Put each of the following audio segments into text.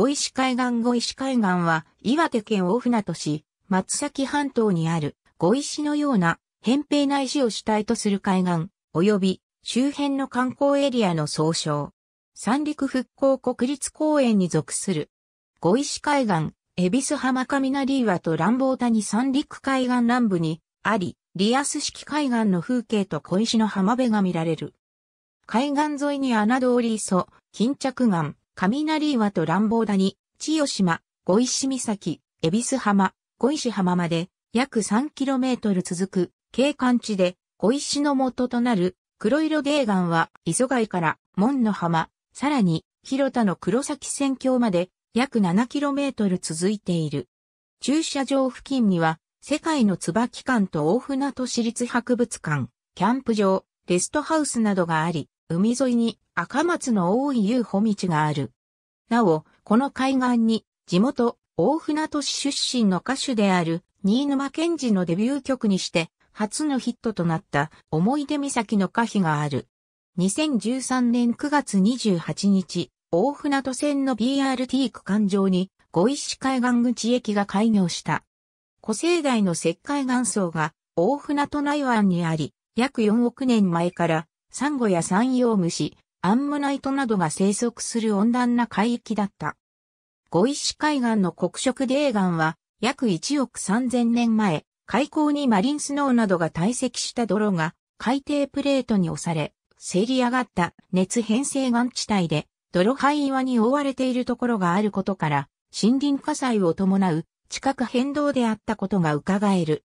五石海岸五石海岸は岩手県大船渡市松崎半島にある五石のような扁平な石を主体とする海岸及び周辺の観光エリアの総称。三陸復興国立公園に属する五石海岸、恵比寿浜雷岩と乱暴谷三陸海岸南部にあり、リアス式海岸の風景と小石の浜辺が見られる。海岸沿いに穴通り磯、巾着岩、雷岩と乱暴谷、千代島、五石岬、恵比寿浜、五石浜まで約 3km 続く景観地で五石の元となる黒色泥岩は磯貝から門の浜、さらに広田の黒崎線橋まで約 7km 続いている。駐車場付近には世界の椿館と大船渡市立博物館、キャンプ場、レストハウスなどがあり、海沿いに赤松の多い遊歩道がある。なお、この海岸に地元大船渡市出身の歌手である新沼健治のデビュー曲にして初のヒットとなった思い出岬の歌碑がある。2013年9月28日、大船渡線の BRT 区間上に五石海岸口駅が開業した。古生代の石灰岩層が大船渡内湾にあり、約4億年前からサンゴや山陽虫、アンモナイトなどが生息する温暖な海域だった。五石海岸の黒色泥岩は約1億3000年前、海溝にマリンスノーなどが堆積した泥が海底プレートに押され、せり上がった熱変成岩地帯で泥灰岩に覆われているところがあることから、森林火災を伴う地殻変動であったことが伺える。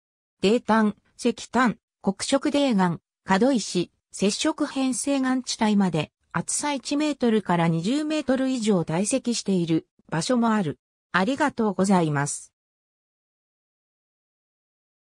泥炭、石炭、黒色泥岩、角石、接触変成岩地帯まで厚さ1メートルから20メートル以上堆積している場所もある。ありがとうございます。